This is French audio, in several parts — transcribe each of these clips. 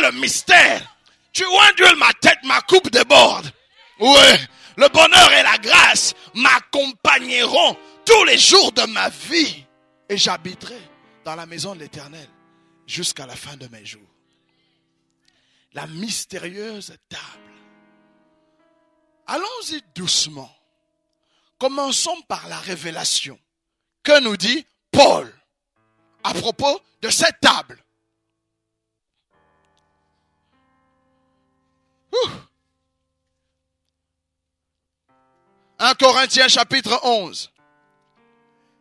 le mystère. Tu vois, Dieu, ma tête, ma coupe déborde. Oui, le bonheur et la grâce m'accompagneront tous les jours de ma vie. Et j'habiterai dans la maison de l'Éternel jusqu'à la fin de mes jours. La mystérieuse table. Allons-y doucement. Commençons par la révélation. Que nous dit Paul à propos de cette table 1 Corinthiens chapitre 11.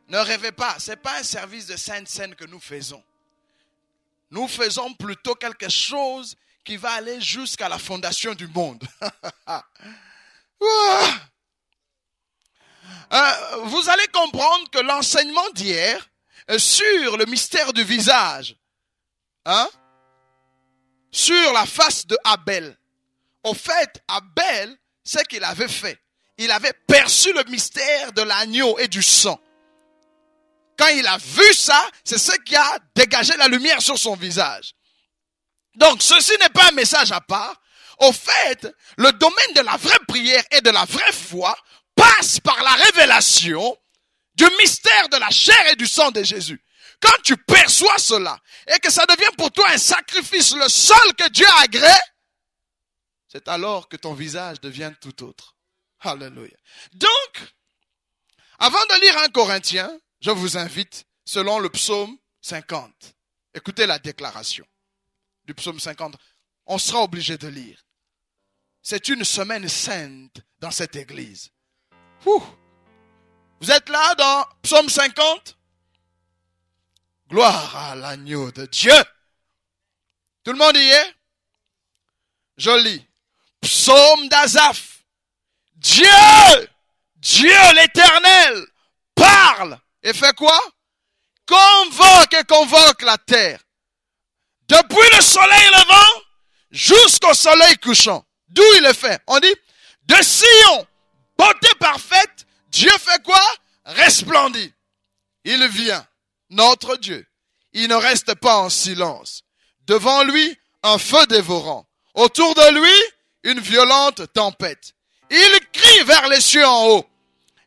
Ne rêvez pas, ce n'est pas un service de sainte scène que nous faisons. Nous faisons plutôt quelque chose qui va aller jusqu'à la fondation du monde. Euh, vous allez comprendre que l'enseignement d'hier sur le mystère du visage, hein, sur la face de Abel, au fait, Abel, ce qu'il avait fait, il avait perçu le mystère de l'agneau et du sang. Quand il a vu ça, c'est ce qui a dégagé la lumière sur son visage. Donc, ceci n'est pas un message à part. Au fait, le domaine de la vraie prière et de la vraie foi passe par la révélation du mystère de la chair et du sang de Jésus. Quand tu perçois cela et que ça devient pour toi un sacrifice, le seul que Dieu a c'est alors que ton visage devient tout autre. Alléluia. Donc, avant de lire un Corinthien, je vous invite, selon le psaume 50, écoutez la déclaration du psaume 50. On sera obligé de lire. C'est une semaine sainte dans cette église. Vous êtes là dans psaume 50 Gloire à l'agneau de Dieu. Tout le monde y est Je lis. Psaume d'Azaf. Dieu, Dieu l'éternel, parle et fait quoi Convoque et convoque la terre. Depuis le soleil levant jusqu'au soleil couchant. D'où il est fait On dit, de Sion, beauté parfaite, Dieu fait quoi Resplendit. Il vient, notre Dieu. Il ne reste pas en silence. Devant lui, un feu dévorant. Autour de lui, une violente tempête. Il crie vers les cieux en haut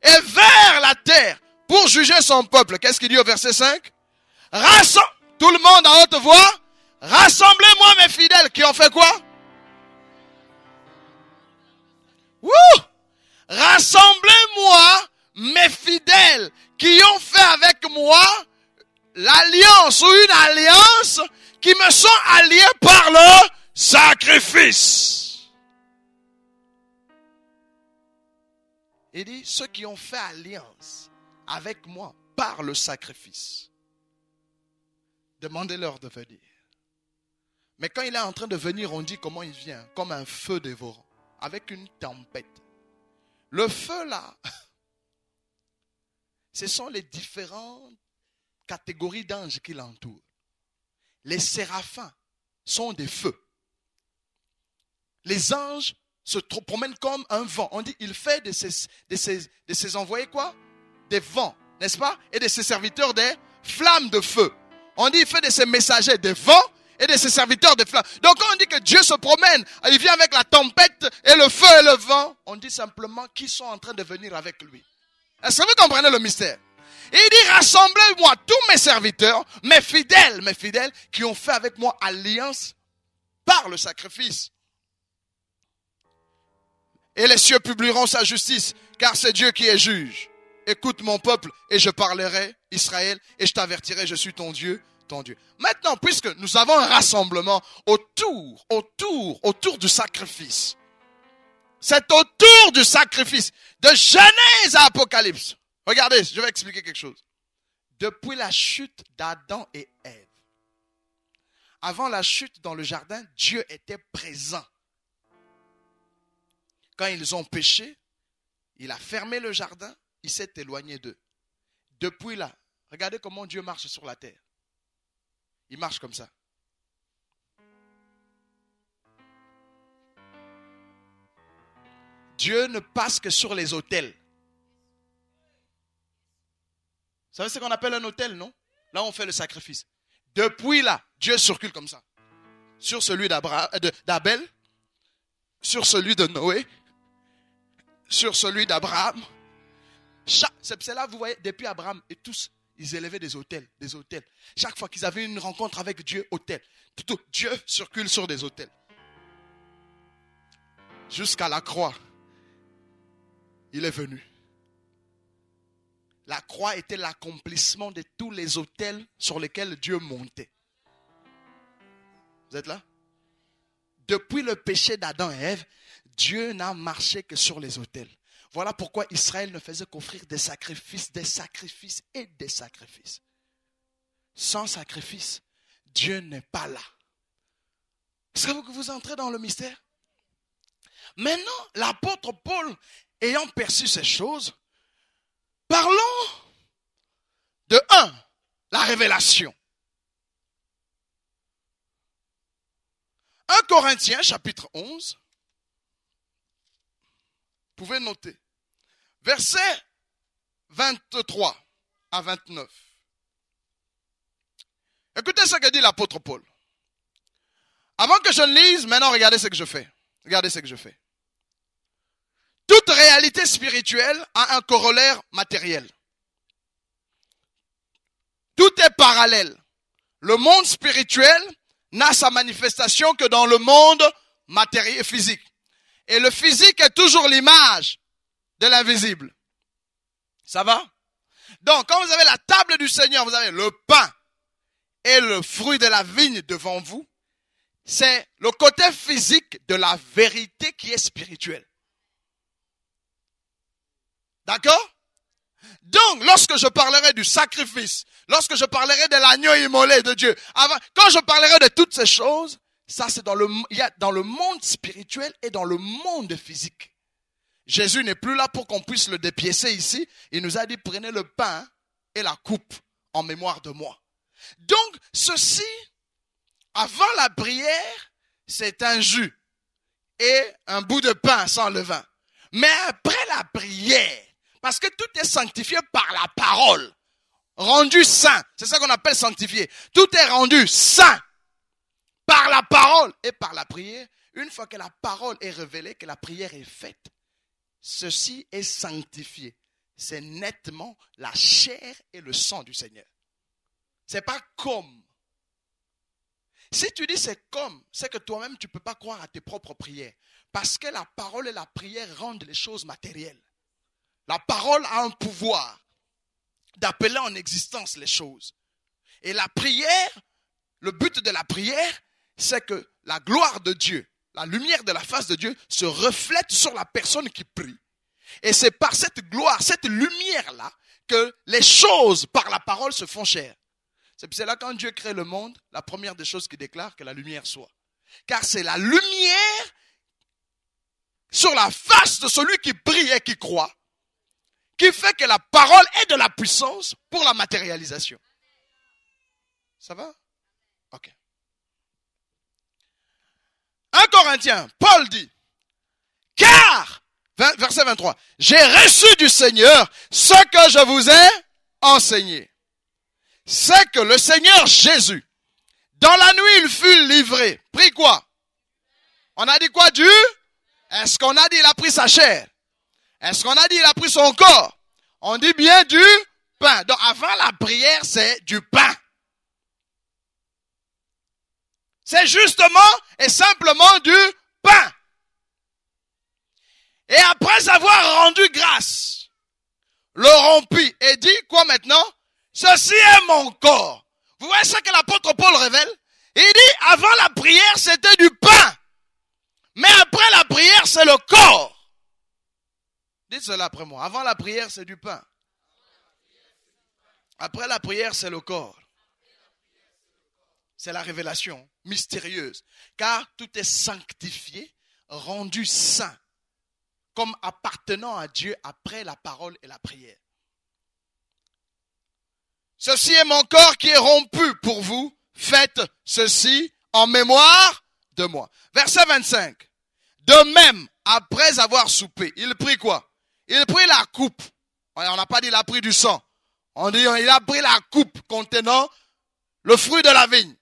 et vers la terre pour juger son peuple. Qu'est-ce qu'il dit au verset 5 Rassemble tout le monde à haute voix. Rassemblez-moi mes fidèles qui ont fait quoi Rassemblez-moi mes fidèles qui ont fait avec moi l'alliance ou une alliance qui me sont alliés par le sacrifice. Il dit, ceux qui ont fait alliance avec moi par le sacrifice, demandez-leur de venir. Mais quand il est en train de venir, on dit comment il vient, comme un feu dévorant, avec une tempête. Le feu, là, ce sont les différentes catégories d'anges qui l'entourent. Les séraphins sont des feux. Les anges se promène comme un vent. On dit, il fait de ses, de envoyés quoi Des vents, n'est-ce pas Et de ses serviteurs des flammes de feu. On dit, il fait de ses messagers des vents et de ses serviteurs des flammes. Donc quand on dit que Dieu se promène, il vient avec la tempête et le feu et le vent, on dit simplement qu'ils sont en train de venir avec lui. Est-ce que vous comprenez le mystère il dit, rassemblez-moi tous mes serviteurs, mes fidèles, mes fidèles, qui ont fait avec moi alliance par le sacrifice et les cieux publieront sa justice, car c'est Dieu qui est juge. Écoute mon peuple, et je parlerai, Israël, et je t'avertirai, je suis ton Dieu, ton Dieu. Maintenant, puisque nous avons un rassemblement autour, autour, autour du sacrifice, c'est autour du sacrifice, de Genèse à Apocalypse. Regardez, je vais expliquer quelque chose. Depuis la chute d'Adam et Ève, avant la chute dans le jardin, Dieu était présent quand ils ont péché, il a fermé le jardin, il s'est éloigné d'eux. Depuis là, regardez comment Dieu marche sur la terre. Il marche comme ça. Dieu ne passe que sur les autels. Vous savez ce qu'on appelle un hôtel, non Là, on fait le sacrifice. Depuis là, Dieu circule comme ça. Sur celui euh, d'Abel, sur celui de Noé, sur celui d'Abraham. C'est là, vous voyez, depuis Abraham et tous, ils élevaient des hôtels, des hôtels. Chaque fois qu'ils avaient une rencontre avec Dieu, hôtel. Tout, Dieu circule sur des hôtels. Jusqu'à la croix, il est venu. La croix était l'accomplissement de tous les hôtels sur lesquels Dieu montait. Vous êtes là Depuis le péché d'Adam et Ève, Dieu n'a marché que sur les autels. Voilà pourquoi Israël ne faisait qu'offrir des sacrifices, des sacrifices et des sacrifices. Sans sacrifice, Dieu n'est pas là. Est-ce que vous, entrez dans le mystère Maintenant, l'apôtre Paul, ayant perçu ces choses, parlons de 1, la révélation. 1 Corinthiens chapitre 11, pouvez noter. Verset 23 à 29. Écoutez ce que dit l'apôtre Paul. Avant que je ne lise, maintenant regardez ce que je fais. Regardez ce que je fais. Toute réalité spirituelle a un corollaire matériel. Tout est parallèle. Le monde spirituel n'a sa manifestation que dans le monde matériel physique. Et le physique est toujours l'image de l'invisible. Ça va Donc, quand vous avez la table du Seigneur, vous avez le pain et le fruit de la vigne devant vous. C'est le côté physique de la vérité qui est spirituelle. D'accord donc, lorsque je parlerai du sacrifice, lorsque je parlerai de l'agneau immolé de Dieu, avant, quand je parlerai de toutes ces choses, ça, c'est dans le, dans le monde spirituel et dans le monde physique. Jésus n'est plus là pour qu'on puisse le dépiécer ici. Il nous a dit, prenez le pain et la coupe en mémoire de moi. Donc, ceci, avant la prière, c'est un jus et un bout de pain sans levain. Mais après la prière, parce que tout est sanctifié par la parole, rendu saint, c'est ça qu'on appelle sanctifié. Tout est rendu saint par la parole et par la prière. Une fois que la parole est révélée, que la prière est faite, ceci est sanctifié. C'est nettement la chair et le sang du Seigneur. C'est pas comme. Si tu dis c'est comme, c'est que toi-même tu ne peux pas croire à tes propres prières. Parce que la parole et la prière rendent les choses matérielles. La parole a un pouvoir d'appeler en existence les choses. Et la prière, le but de la prière, c'est que la gloire de Dieu, la lumière de la face de Dieu se reflète sur la personne qui prie. Et c'est par cette gloire, cette lumière-là, que les choses par la parole se font chères. C'est là quand Dieu crée le monde, la première des choses qu'il déclare, que la lumière soit. Car c'est la lumière sur la face de celui qui prie et qui croit, qui fait que la parole est de la puissance pour la matérialisation. Ça va 1 Corinthiens, Paul dit, car, verset 23, j'ai reçu du Seigneur ce que je vous ai enseigné. C'est que le Seigneur Jésus, dans la nuit, il fut livré. Pris quoi On a dit quoi du Est-ce qu'on a dit il a pris sa chair Est-ce qu'on a dit il a pris son corps On dit bien du pain. Donc avant la prière, c'est du pain. c'est justement et simplement du pain. Et après avoir rendu grâce, le rompit et dit quoi maintenant Ceci est mon corps. Vous voyez ce que l'apôtre Paul révèle Il dit, avant la prière, c'était du pain. Mais après la prière, c'est le corps. Dites cela après moi. Avant la prière, c'est du pain. Après la prière, c'est le corps. C'est la révélation mystérieuse, car tout est sanctifié, rendu saint, comme appartenant à Dieu après la parole et la prière. Ceci est mon corps qui est rompu pour vous. Faites ceci en mémoire de moi. Verset 25. De même, après avoir soupé, il prit quoi Il prit la coupe. On n'a pas dit il a pris du sang. On dit il a pris la coupe contenant le fruit de la vigne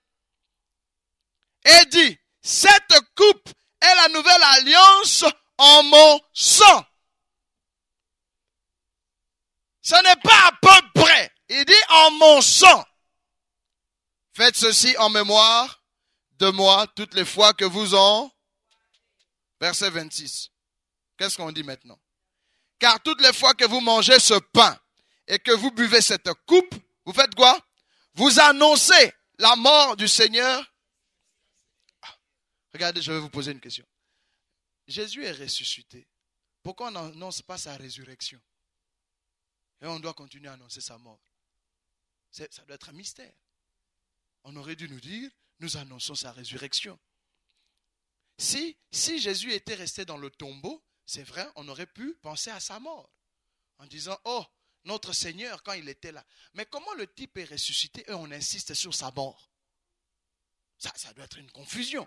et dit, cette coupe est la nouvelle alliance en mon sang. Ce n'est pas à peu près. Il dit en mon sang. Faites ceci en mémoire de moi toutes les fois que vous en... Verset 26. Qu'est-ce qu'on dit maintenant Car toutes les fois que vous mangez ce pain et que vous buvez cette coupe, vous faites quoi Vous annoncez la mort du Seigneur Regardez, je vais vous poser une question. Jésus est ressuscité. Pourquoi on n'annonce pas sa résurrection Et on doit continuer à annoncer sa mort. Ça doit être un mystère. On aurait dû nous dire, nous annonçons sa résurrection. Si, si Jésus était resté dans le tombeau, c'est vrai, on aurait pu penser à sa mort. En disant, oh, notre Seigneur, quand il était là. Mais comment le type est ressuscité et on insiste sur sa mort ça, ça doit être une confusion.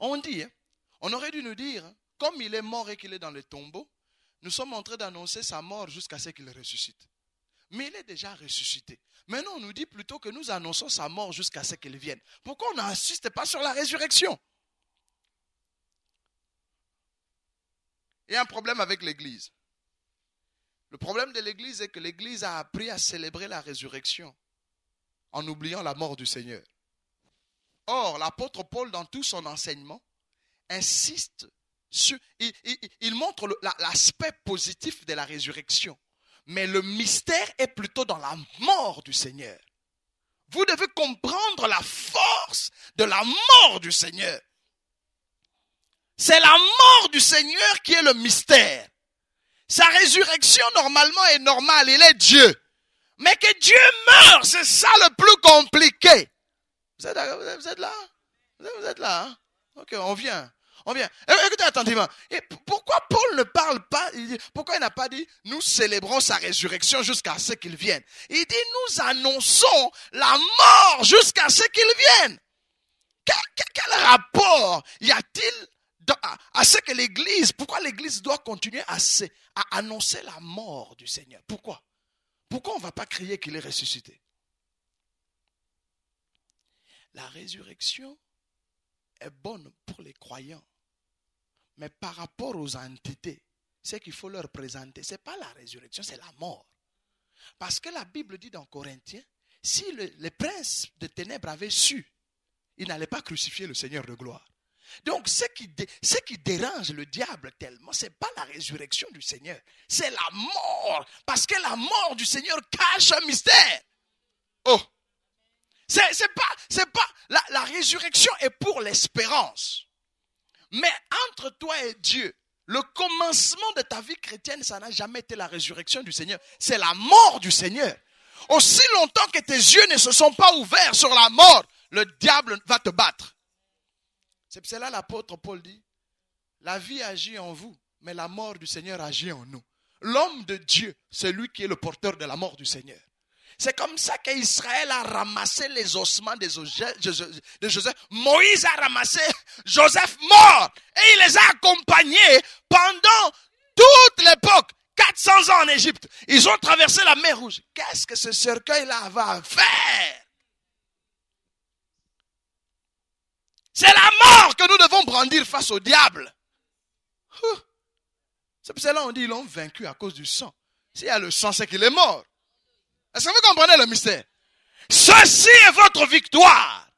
On dit, hein, on aurait dû nous dire, comme il est mort et qu'il est dans le tombeau, nous sommes en train d'annoncer sa mort jusqu'à ce qu'il ressuscite. Mais il est déjà ressuscité. Maintenant, on nous dit plutôt que nous annonçons sa mort jusqu'à ce qu'il vienne. Pourquoi on n'insiste pas sur la résurrection Il y a un problème avec l'Église. Le problème de l'Église est que l'Église a appris à célébrer la résurrection en oubliant la mort du Seigneur. Or, l'apôtre Paul, dans tout son enseignement, insiste sur, il, montre l'aspect positif de la résurrection, mais le mystère est plutôt dans la mort du Seigneur. Vous devez comprendre la force de la mort du Seigneur. C'est la mort du Seigneur qui est le mystère. Sa résurrection, normalement, est normale. Il est Dieu. Mais que Dieu meure, c'est ça le plus compliqué. Vous êtes, là vous êtes là hein? Ok, on vient. On vient. Eh, eh, écoutez attentivement. Et pourquoi Paul ne parle pas Pourquoi il n'a pas dit nous célébrons sa résurrection jusqu'à ce qu'il vienne Il dit nous annonçons la mort jusqu'à ce qu'il vienne. Quel, rapport y a-t-il à, ce que l'Église Pourquoi l'Église doit continuer à annoncer la mort du Seigneur Pourquoi Pourquoi on ne va pas crier qu'il est ressuscité la résurrection est bonne pour les croyants. Mais par rapport aux entités, ce qu'il faut leur présenter, ce n'est pas la résurrection, c'est la mort. Parce que la Bible dit dans Corinthiens, si les princes de ténèbres avaient su, ils n'allaient pas crucifier le Seigneur de gloire. Donc ce qui, ce qui dérange le diable tellement, ce n'est pas la résurrection du Seigneur, c'est la mort. Parce que la mort du Seigneur cache un mystère. Oh, c'est pas, c'est pas, la, la résurrection est pour l'espérance. Mais entre toi et Dieu, le commencement de ta vie chrétienne, ça n'a jamais été la résurrection du Seigneur. C'est la mort du Seigneur. Aussi longtemps que tes yeux ne se sont pas ouverts sur la mort, le diable va te battre. C'est là l'apôtre Paul dit, la vie agit en vous, mais la mort du Seigneur agit en nous. L'homme de Dieu, c'est lui qui est le porteur de la mort du Seigneur. C'est comme ça qu'Israël a ramassé les ossements de Joseph. Moïse a ramassé Joseph mort et il les a accompagnés pendant toute l'époque. 400 ans en Égypte. Ils ont traversé la mer Rouge. Qu'est-ce que ce cercueil-là va faire C'est la mort que nous devons brandir face au diable. C'est pour cela qu'on dit qu'ils l'ont vaincu à cause du sang. S'il y a le sang, c'est qu'il est mort. Est-ce que vous comprenez le mystère Ceci est votre victoire.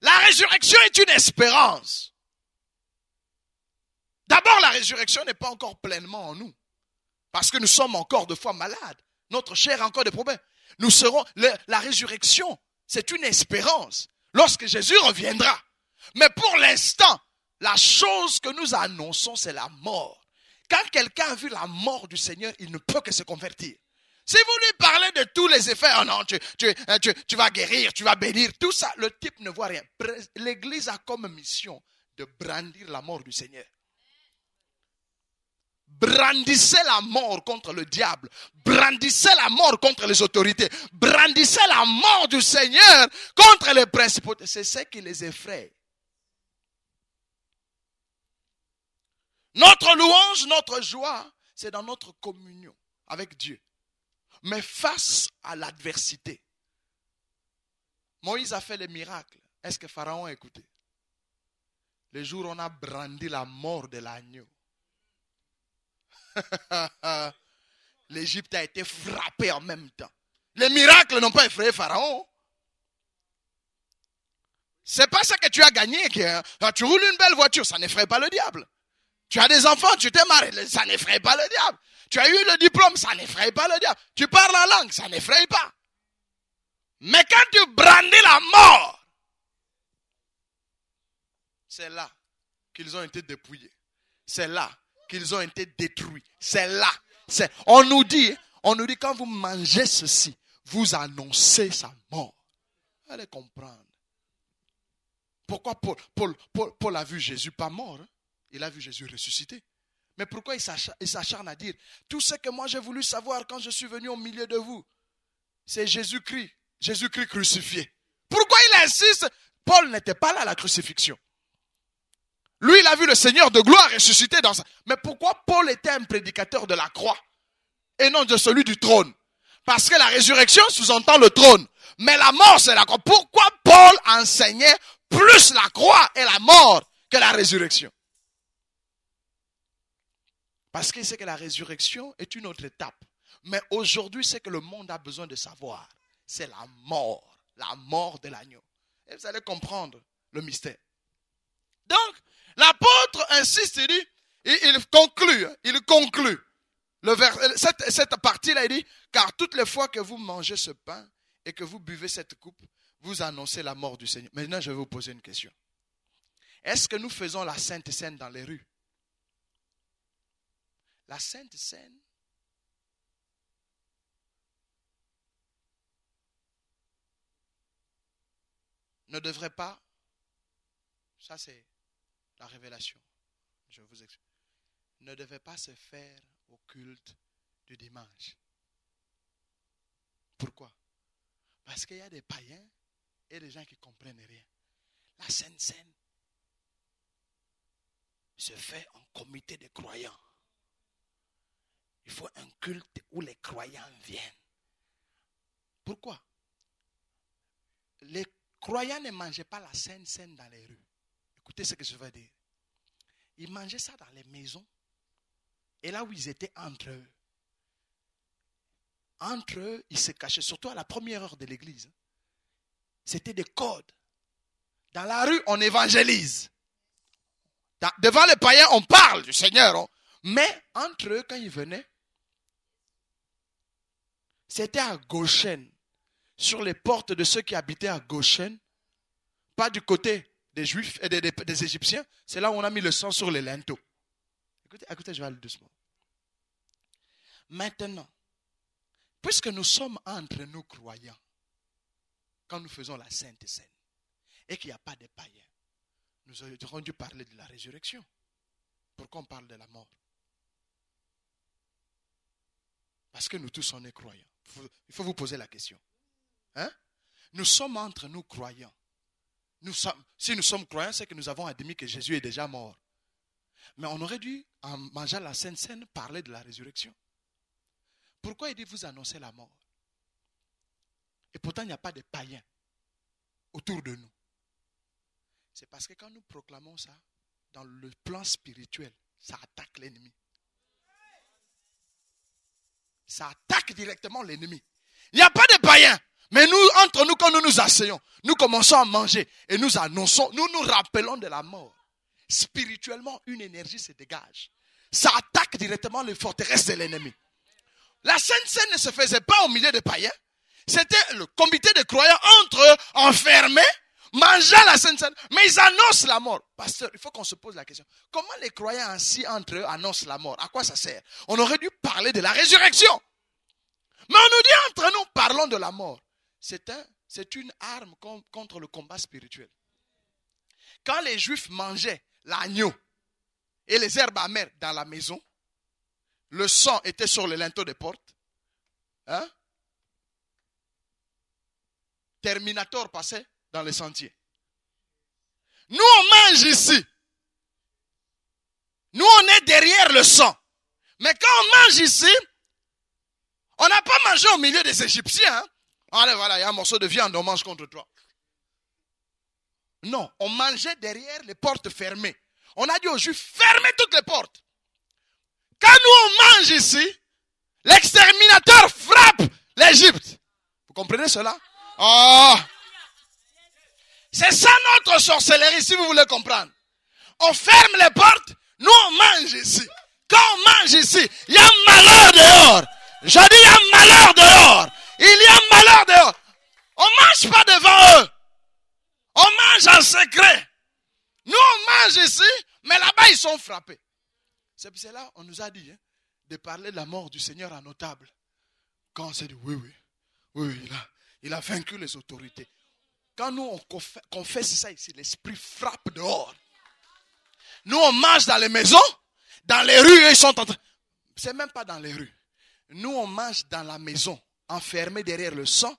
La résurrection est une espérance. D'abord, la résurrection n'est pas encore pleinement en nous. Parce que nous sommes encore de fois malades. Notre chair a encore des problèmes. Nous serons. la résurrection, c'est une espérance. Lorsque Jésus reviendra. Mais pour l'instant, la chose que nous annonçons, c'est la mort. Quand quelqu'un a vu la mort du Seigneur, il ne peut que se convertir. Si vous lui parlez de tous les effets, oh non, euh, tu, vas guérir, tu vas bénir, tout ça, le type ne voit rien. L'Église a comme mission de brandir la mort du Seigneur. Brandissez la mort contre le diable. Brandissez la mort contre les autorités. Brandissez la mort du Seigneur contre les principaux. C'est ce qui les effraie. Notre louange, notre joie, c'est dans notre communion avec Dieu. Mais face à l'adversité, Moïse a fait les miracles. Est-ce que Pharaon a écouté Le jour où on a brandi la mort de l'agneau, l'Égypte a été frappée en même temps. Les miracles n'ont pas effrayé Pharaon. C'est pas ça que tu as gagné. Hein. Ah, tu roules une belle voiture, ça n'effraie pas le diable. Tu as des enfants, tu t'es marié, ça n'effraie pas le diable. Tu as eu le diplôme, ça n'effraie pas le diable. Tu parles la langue, ça n'effraie pas. Mais quand tu brandis la mort, c'est là qu'ils ont été dépouillés. C'est là qu'ils ont été détruits. C'est là. C'est, on nous dit, on nous dit quand vous mangez ceci, vous annoncez sa mort. Allez comprendre. Pourquoi Paul, a vu Jésus pas mort hein? Il a vu Jésus ressuscité. Mais pourquoi il s'acharne à dire Tout ce que moi j'ai voulu savoir quand je suis venu au milieu de vous, c'est Jésus-Christ, Jésus-Christ crucifié. Pourquoi il insiste Paul n'était pas là à la crucifixion. Lui, il a vu le Seigneur de gloire ressuscité dans sa... Mais pourquoi Paul était un prédicateur de la croix et non de celui du trône Parce que la résurrection sous-entend le trône. Mais la mort, c'est la croix. Pourquoi Paul enseignait plus la croix et la mort que la résurrection parce qu'il sait que la résurrection est une autre étape. Mais aujourd'hui, ce que le monde a besoin de savoir, c'est la mort, la mort de l'agneau. Et vous allez comprendre le mystère. Donc, l'apôtre insiste, il dit, il conclut, il conclut. Le cette, cette partie-là, il dit, car toutes les fois que vous mangez ce pain et que vous buvez cette coupe, vous annoncez la mort du Seigneur. Maintenant, je vais vous poser une question. Est-ce que nous faisons la sainte scène dans les rues la Sainte Seine, ne devrait pas, ça c'est la révélation, je vous explique, ne devait pas se faire au culte du dimanche. Pourquoi Parce qu'il y a des païens et des gens qui ne comprennent rien. La Sainte Seine se fait en comité de croyants. Il faut un culte où les croyants viennent. Pourquoi Les croyants ne mangeaient pas la sainte saine dans les rues. Écoutez ce que je veux dire. Ils mangeaient ça dans les maisons et là où ils étaient entre eux. Entre eux, ils se cachaient, surtout à la première heure de l'église. C'était des codes. Dans la rue, on évangélise. devant les païens, on parle du Seigneur. Hein. Mais entre eux, quand ils venaient, c'était à Goshen, sur les portes de ceux qui habitaient à Goshen, pas du côté des Juifs et euh, des, Égyptiens. C'est là où on a mis le sang sur les linteaux. Écoutez, écoutez, je vais aller doucement. Maintenant, puisque nous sommes entre nous croyants, quand nous faisons la sainte scène, et qu'il n'y a pas de païens, nous aurions dû parler de la résurrection. Pourquoi on parle de la mort Parce que nous tous, sommes croyants. Il faut vous poser la question. Hein? Nous sommes entre nous croyants. Nous sommes, si nous sommes croyants, c'est que nous avons admis que Jésus est déjà mort. Mais on aurait dû, en mangeant la Sainte Seine, parler de la résurrection. Pourquoi il dit vous annoncer la mort Et pourtant, il n'y a pas de païens autour de nous. C'est parce que quand nous proclamons ça, dans le plan spirituel, ça attaque l'ennemi ça attaque directement l'ennemi. Il n'y a pas de païens. Mais nous, entre nous, quand nous nous asseyons, nous commençons à manger et nous annonçons, nous nous rappelons de la mort. Spirituellement, une énergie se dégage. Ça attaque directement les forteresses de l'ennemi. La scène ne se faisait pas au milieu des païens. C'était le comité de croyants entre eux, enfermés Mangea la Sainte Sainte, mais ils annoncent la mort. Pasteur, il faut qu'on se pose la question. Comment les croyants ainsi entre eux annoncent la mort À quoi ça sert On aurait dû parler de la résurrection. Mais on nous dit entre nous, parlons de la mort. C'est un, c'est une arme contre le combat spirituel. Quand les Juifs mangeaient l'agneau et les herbes amères dans la maison, le sang était sur les linteaux des portes. Hein? Terminator passait dans les sentiers. Nous, on mange ici. Nous, on est derrière le sang. Mais quand on mange ici, on n'a pas mangé au milieu des Égyptiens. Hein. Allez, voilà, il y a un morceau de viande, on mange contre toi. Non, on mangeait derrière les portes fermées. On a dit aux Juifs, fermez toutes les portes. Quand nous, on mange ici, l'exterminateur frappe l'Égypte. Vous comprenez cela? Oh! C'est ça notre sorcellerie, si vous voulez comprendre. On ferme les portes, nous on mange ici. Quand on mange ici, il y a malheur dehors. Je dis il y a malheur dehors. Il y a malheur dehors. On mange pas devant eux. On mange en secret. Nous, on mange ici, mais là-bas, ils sont frappés. C'est pour cela on nous a dit hein, de parler de la mort du Seigneur à nos tables. Quand on s'est dit, oui, oui, oui, il a, il a vaincu les autorités. Quand nous, on confesse ça ici, l'esprit frappe dehors. Nous, on marche dans les maisons, dans les rues, ils sont en train. C'est même pas dans les rues. Nous, on marche dans la maison, enfermés derrière le sang.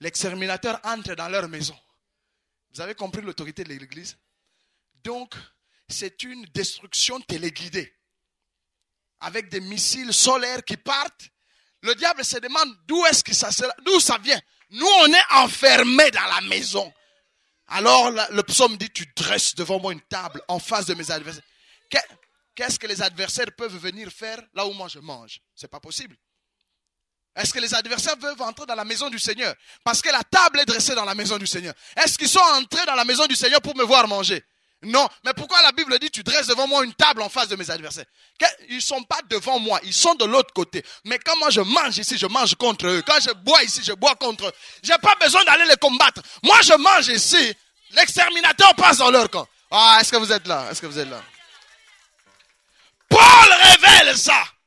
L'exterminateur entre dans leur maison. Vous avez compris l'autorité de l'Église Donc, c'est une destruction téléguidée. Avec des missiles solaires qui partent. Le diable se demande d'où est-ce que ça, d'où ça vient. Nous, on est enfermés dans la maison. Alors, le psaume dit, tu dresses devant moi une table en face de mes adversaires. Qu'est-ce que les adversaires peuvent venir faire là où moi je mange C'est pas possible. Est-ce que les adversaires veulent entrer dans la maison du Seigneur Parce que la table est dressée dans la maison du Seigneur. Est-ce qu'ils sont entrés dans la maison du Seigneur pour me voir manger non. Mais pourquoi la Bible dit tu dresses devant moi une table en face de mes adversaires Ils ne sont pas devant moi, ils sont de l'autre côté. Mais quand moi je mange ici, je mange contre eux. Quand je bois ici, je bois contre eux. Je n'ai pas besoin d'aller les combattre. Moi je mange ici, l'exterminateur passe dans leur camp. Ah, est-ce que vous êtes là Est-ce que vous êtes là Paul révèle ça.